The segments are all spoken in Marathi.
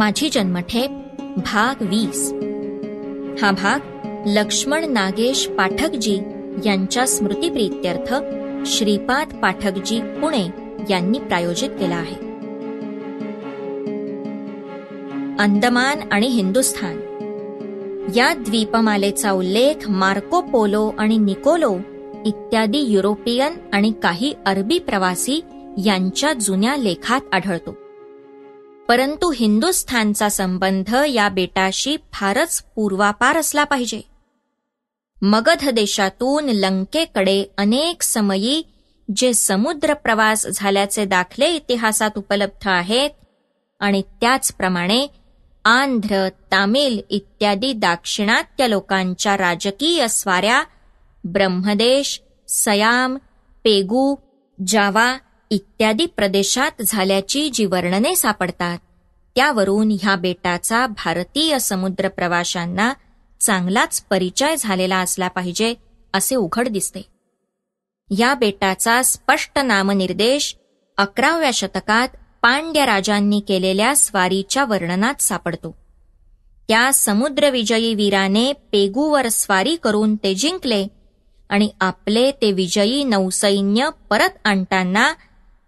माझी जन्मठेप भाग वीस हा भाग लक्ष्मण नागेश पाठकजी यांच्या स्मृतीप्रित्यर्थ श्रीपाद पाठकजी पुणे यांनी प्रायोजित केला आहे अंदमान आणि हिंदुस्थान या द्वीपमालेचा उल्लेख मार्को पोलो आणि निकोलो इत्यादी युरोपियन आणि काही अरबी प्रवासी यांच्या जुन्या लेखात आढळतो परंतु हिंदुस्थानचा संबंध या बेटाशी फारच पूर्वापार असला पाहिजे मगध देशातून लंकेकडे अनेक समयी जे समुद्र प्रवास झाल्याचे दाखले इतिहासात उपलब्ध आहेत आणि त्याचप्रमाणे आंध्र तामिल इत्यादी दाक्षिणात्य लोकांच्या राजकीय स्वाऱ्या ब्रह्मदेश सयाम पेगू जावा इत्यादी प्रदेशात झाल्याची जी वर्णने सापडतात त्यावरून ह्या बेटाचा भारतीय समुद्र प्रवाशांना चांगलाच परिचय झालेला असला पाहिजे असे उघड दिसते या बेटाचा स्पष्ट नामनिर्देश अकराव्या शतकात पांड्य राजांनी केलेल्या स्वारीच्या वर्णनात सापडतो त्या समुद्रविजयी वीराने पेगूवर स्वारी करून ते जिंकले आणि आपले ते विजयी नौसैन्य परत आणताना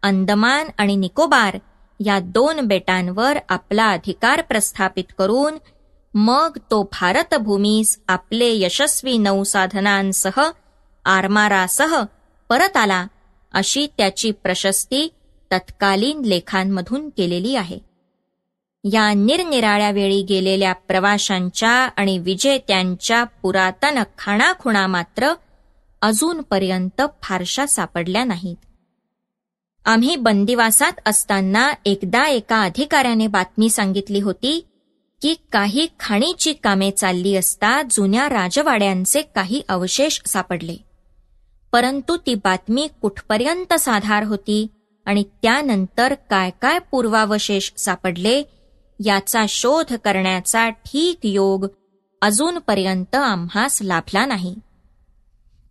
अंदमान आणि निकोबार या दोन बेटांवर आपला अधिकार प्रस्थापित करून मग तो भारतभूमीस आपले यशस्वी नौसाधनांसह आरमारासह परत आला अशी त्याची प्रशस्ती तत्कालीन लेखांमधून केलेली आहे या निरनिराळ्या वेळी गेलेल्या प्रवाशांच्या आणि विजेत्यांच्या पुरातन खाणाखुणा मात्र अजूनपर्यंत फारशा सापडल्या नाहीत आम्ही बंदिवासात असताना एकदा एका अधिकाऱ्याने बातमी सांगितली होती की काही खाणीची कामे चालली असता जुन्या राजवाड्यांचे काही अवशेष सापडले परंतु ती बातमी कुठपर्यंत साधार होती आणि त्यानंतर काय काय पूर्वावशेष सापडले याचा शोध करण्याचा ठीक योग अजूनपर्यंत आम्हास लाभला नाही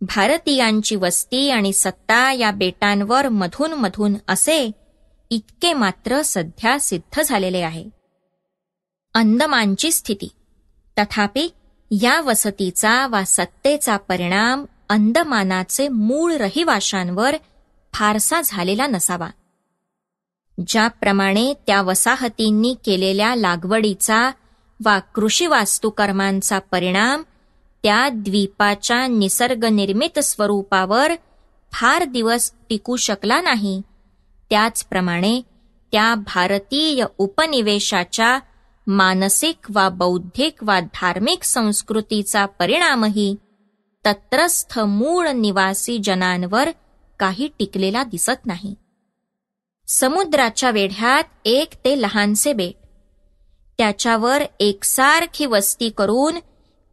भारतीयांची वस्ती आणि सत्ता या बेटांवर मधून मधून असे इतके मात्र सध्या सिद्ध झालेले आहे अंदमानची स्थिती तथापि या वसतीचा वा सत्तेचा परिणाम अंदमानाचे मूळ रहिवाशांवर फारसा झालेला नसावा ज्याप्रमाणे त्या वसाहतींनी केलेल्या लागवडीचा वा कृषी वास्तुकर्मांचा परिणाम त्या द्वीपाच्या निसर्गनिर्मित स्वरूपावर फार दिवस टिकू शकला नाही त्याचप्रमाणे त्या भारतीय उपनिवेशाच्या मानसिक वा बौद्धिक वा धार्मिक संस्कृतीचा परिणामही तत्रस्थ मूळ निवासी जनांवर काही टिकलेला दिसत नाही समुद्राच्या वेढ्यात एक ते लहानसे बेट त्याच्यावर एकसारखी वस्ती करून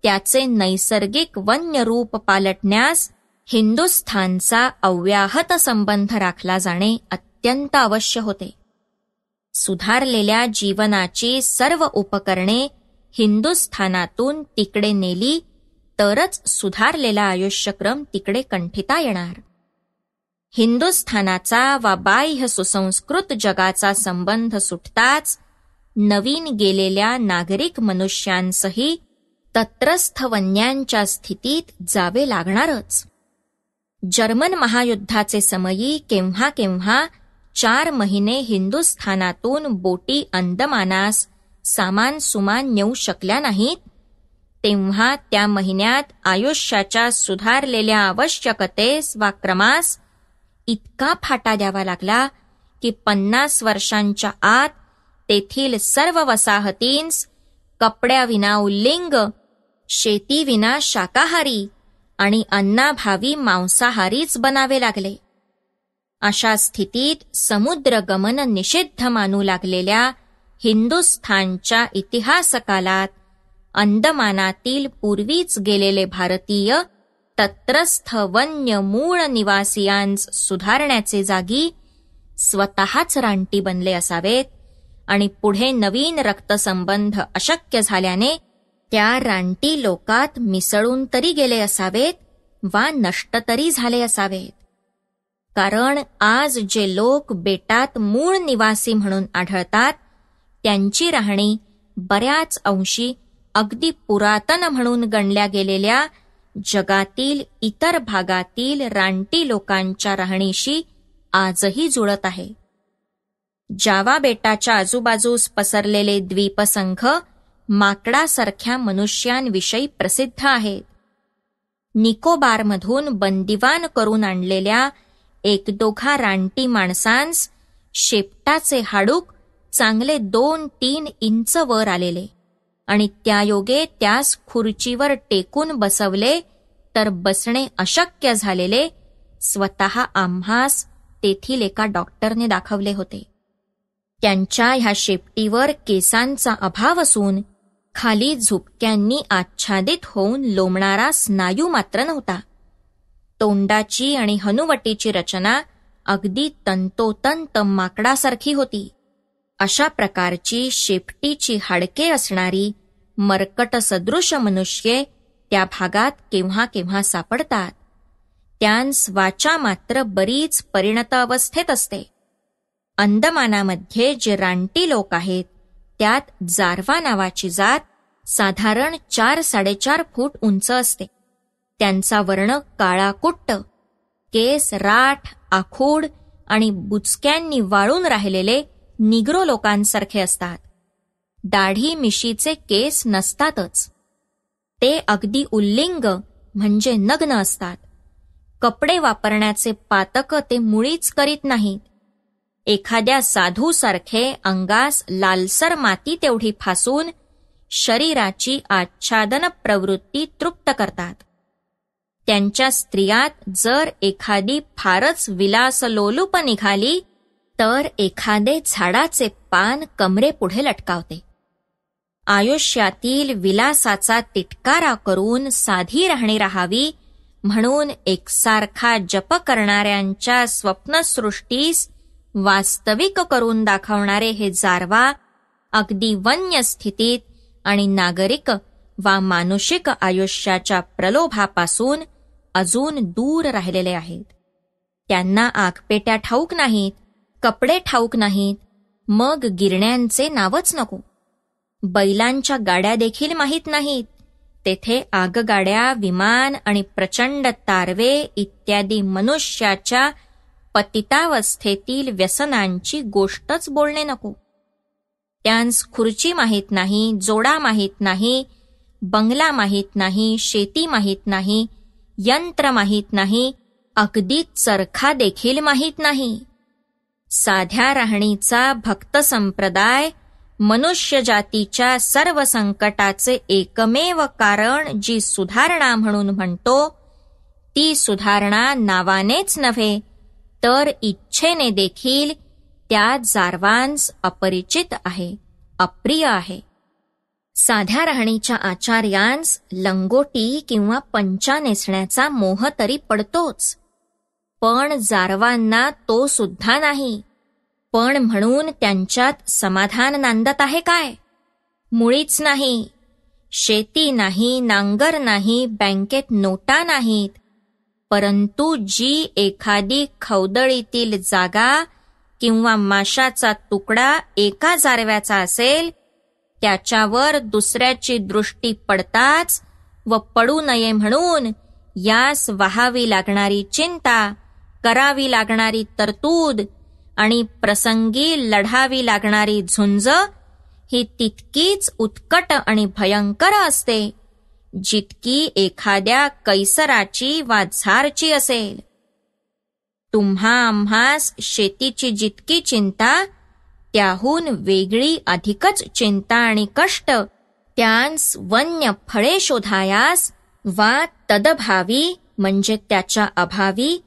त्याचे नैसर्गिक वन्य रूप पालटण्यास हिंदुस्थानचा अव्याहत संबंध राखला जाणे अत्यंत अवश्य होते सुधारलेल्या जीवनाची सर्व उपकरणे हिंदुस्थानातून तिकडे नेली तरच सुधारलेला आयुष्यक्रम तिकडे कंठिता येणार हिंदुस्थानाचा वा बाह्य सुसंस्कृत जगाचा संबंध सुटताच नवीन गेलेल्या नागरिक मनुष्यांसही तत्रस्थ वन्यांच्या स्थितीत जावे लागणारच जर्मन महायुद्धाचे समयी केव्हा केव्हा चार महिने हिंदुस्थानातून बोटी अंदमानास सामान सुमान नेऊ शकल्या नाहीत तेव्हा त्या महिन्यात आयुष्याच्या सुधारलेल्या आवश्यकतेस वा क्रमास इतका फाटा द्यावा लागला की पन्नास वर्षांच्या आत तेथील सर्व वसाहतींस कपड्याविना उल्लिंग शेतीविना शाकाहारी आणि अन्नाभावी मांसाहारीच बनावे लागले अशा स्थितीत समुद्र गमन निषिद्ध मानू लागलेल्या हिंदुस्थानच्या इतिहासकालात अंदमानातील पूर्वीच गेलेले भारतीय तत्रस्थ वन्य मूळ निवासियांस सुधारण्याचे जागी स्वतःच रानटी बनले असावेत आणि पुढे नवीन रक्तसंबंध अशक्य झाल्याने त्या रानटी लोकात मिसळून तरी गेले असावेत वा नष्ट तरी झाले असावेत कारण आज जे लोक बेटात मूळ निवासी म्हणून आढळतात त्यांची राहणी बऱ्याच अंशी अगदी पुरातन म्हणून गणल्या गेलेल्या जगातील इतर भागातील रानटी लोकांच्या राहणीशी आजही जुळत आहे जावा बेटाच्या आजूबाजूस पसरलेले द्वीपसंघ माकडासारख्या मनुष्यांविषयी प्रसिद्ध आहेत निकोबारमधून बंदिवान करून आणलेल्या एक दोघा रानटी माणसांस शेपटाचे हाडूक चांगले दोन तीन इंच वर आलेले आणि त्या योगे त्यास खुर्चीवर टेकून बसवले तर बसणे अशक्य झालेले स्वतः आम्हास तेथील एका डॉक्टरने दाखवले होते त्यांच्या ह्या शेपटीवर केसांचा अभाव असून खाली झुपक्यांनी आच्छादित होऊन लोंबणारा स्नायू मात्र नव्हता तोंडाची आणि हनुवटीची रचना अगदी तंतोतंत माकडासारखी होती अशा प्रकारची शेपटीची हाडके असणारी मरकटसदृश मनुष्ये त्या भागात केव्हा केव्हा सापडतात त्यांस वाचा मात्र बरीच परिणत अवस्थेत असते अंदमानामध्ये जे रानटी लोक आहेत त्यात जारवा नावाची जात साधारण चार साडेचार फूट उंच असते त्यांचा वर्ण काळा कुट्ट केस राठ आखूड आणि बुचक्यांनी वाळून राहिलेले निग्रो लोकांसारखे असतात दाढी मिशीचे केस नसतातच ते अगदी उल्लिंग म्हणजे नग्न असतात कपडे वापरण्याचे पातक ते मुळीच करीत नाहीत एखाद्या साधूसारखे अंगास लालसर माती तेवढी फासून शरीराची आच्छादन प्रवृत्ती तृप्त करतात त्यांच्या स्त्रियात जर एखादी फारच लोलूप निघाली तर एखादे झाडाचे पान कमरे पुढे लटकावते आयुष्यातील विलासाचा तिटकारा करून साधी राहणी राहावी म्हणून एकसारखा जप करणाऱ्यांच्या स्वप्नसृष्टीस वास्तविक करून दाखवणारे हे जारवा अगदी वन्य स्थितीत आणि नागरिक वा मानुषिक आयुष्याच्या प्रलोभापासून अजून दूर राहिलेले आहेत त्यांना आगपेट्या ठाऊक नाहीत कपडे ठाऊक नाहीत मग गिरण्यांचे नावच नको बैलांच्या गाड्या देखील माहीत नाहीत तेथे आगगाड्या विमान आणि प्रचंड तारवे इत्यादी मनुष्याच्या पतितावस्थेतील व्यसनांची गोष्टच बोलणे नको त्यांस खुर्ची माहीत नाही जोडा माहीत नाही बंगला माहीत नाही शेती माहीत नाही यंत्र माहीत नाही अगदी चरखा देखील माहीत नाही साध्या राहणीचा भक्त संप्रदाय मनुष्य जातीच्या सर्व संकटाचे एकमेव कारण जी सुधारणा म्हणून म्हणतो ती सुधारणा नावानेच नव्हे तर इच्छेने देखील त्या जारवांस अपरिचित आहे अप्रिय आहे साध्या राहणीच्या आचार्यांस लंगोटी किंवा पंचा नेसण्याचा मोह तरी पडतोच पण जारवांना तो सुद्धा नाही पण म्हणून त्यांच्यात समाधान नांदत आहे काय मुळीच नाही शेती नाही नांगर नाही बँकेत नोटा नाहीत परंतु जी एखादी खवदळीतील जागा किंवा माशाचा तुकडा एका जारव्याचा असेल त्याच्यावर दुसऱ्याची दृष्टी पडताच व पडू नये म्हणून यास वाहावी लागणारी चिंता करावी लागणारी तरतूद आणि प्रसंगी लढावी लागणारी झुंज ही तितकीच उत्कट आणि भयंकर असते जितकी एखाद्या कैसराची वा झारची असेल तुम्हा आम्हास शेतीची जितकी चिंता त्याहून वेगळी अधिकच चिंता आणि कष्ट त्यांस वन्य फळे शोधायास वा तदभावी म्हणजे त्याच्या अभावी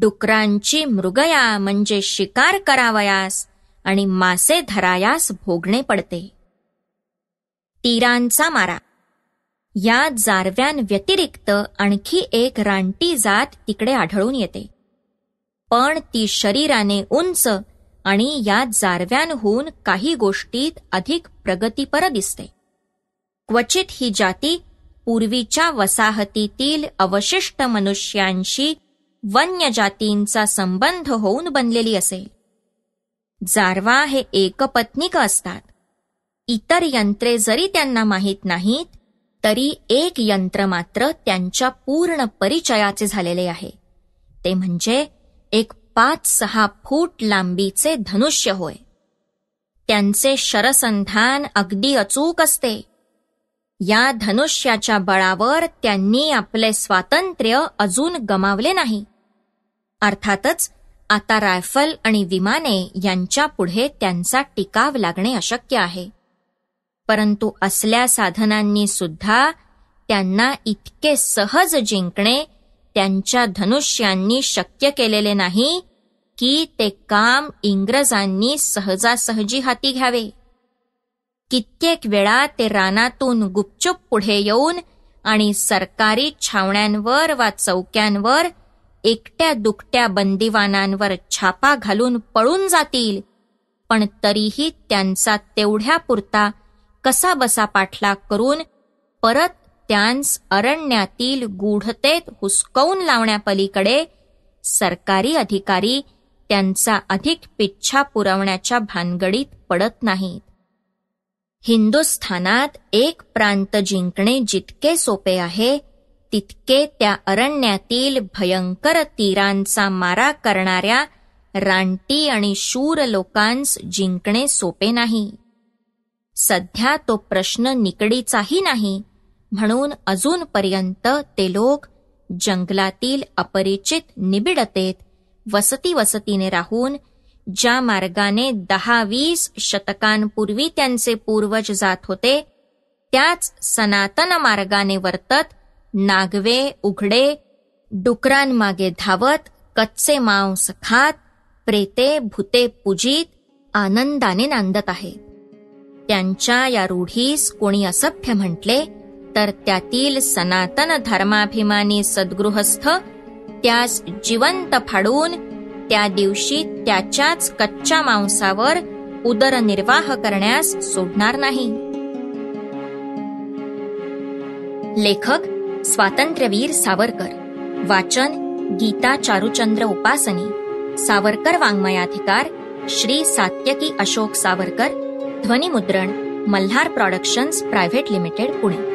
डुकरांची मृगया म्हणजे शिकार करावयास आणि मासे धरायास भोगणे पडते तीरांचा मारा या जारव्यांव्यतिरिक्त आणखी एक रानटी जात तिकडे आढळून येते पण ती शरीराने उंच आणि या जारव्यांहून काही गोष्टीत अधिक प्रगतीपर दिसते क्वचित ही जाती पूर्वीच्या वसाहतीतील अवशिष्ट मनुष्यांशी वन्य जातींचा संबंध होऊन बनलेली असेल जारवा हे एकपत्नीक असतात इतर यंत्रे जरी त्यांना माहीत नाहीत तरी एक यंत्र मात्र त्यांच्या पूर्ण परिचयाचे झालेले आहे ते म्हणजे एक पाच सहा फूट लांबीचे धनुष्य होय त्यांचे शरसंधान अगदी अचूक असते या धनुष्याच्या बळावर त्यांनी आपले स्वातंत्र्य अजून गमावले नाही अर्थातच आता रायफल आणि विमाने यांच्या पुढे त्यांचा टिकाव लागणे अशक्य आहे परंतु असल्या साधनांनी सुद्धा त्यांना इतके सहज जिंकणे त्यांच्या धनुष्यांनी शक्य केलेले नाही की ते काम इंग्रजांनी सहजासहजी हाती घ्यावे कित्येक वेळा ते रानातून गुपचूप पुढे येऊन आणि सरकारी छावण्यांवर वा चौक्यांवर एकट्या दुकट्या बंदिवानांवर छापा घालून पळून जातील पण तरीही त्यांचा तेवढ्या पुरता कसा बसा पाठलाग करून परत त्यांस अरण्यातील गुढतेत हुसकवून लावण्यापलीकडे सरकारी अधिकारी त्यांचा अधिक पिच्छा पुरवण्याच्या भानगडीत पडत नाहीत हिंदुस्थानात एक प्रांत जिंकणे जितके सोपे आहे तितके त्या अरण्यातील भयंकर तीरांचा मारा करणाऱ्या रानटी आणि शूर लोकांस जिंकणे सोपे नाही सध्या तो प्रश्न निकडीचाही नाही म्हणून अजूनपर्यंत ते लोक जंगलातील अपरिचित निबिडतेत वसती वसतीने राहून ज्या मार्गाने दहा वीस शतकांपूर्वी त्यांचे पूर्वज जात होते त्याच सनातन मार्गाने वर्तत नागवे उघडे डुकरांमागे धावत कच्चे मांस खात प्रेते भूते पूजित आनंदाने नांदत आहेत त्यांच्या या रूढीस कोणी असभ्य म्हटले तर त्यातील सनातन धर्माभिमानी सद्गृहस्थ त्यास जिवंत फाडून त्या दिवशी त्याच्याच कच्च्या मांसावर उदरनिर्वाह करण्यास सोडणार नाही लेखक स्वातंत्र्यवीर सावरकर वाचन गीता चारुचंद्र उपासनी सावरकर वाङ्मयाधिकार श्री सात्यकी अशोक सावरकर ध्वनिमुद्रण Malhar productions private limited Pune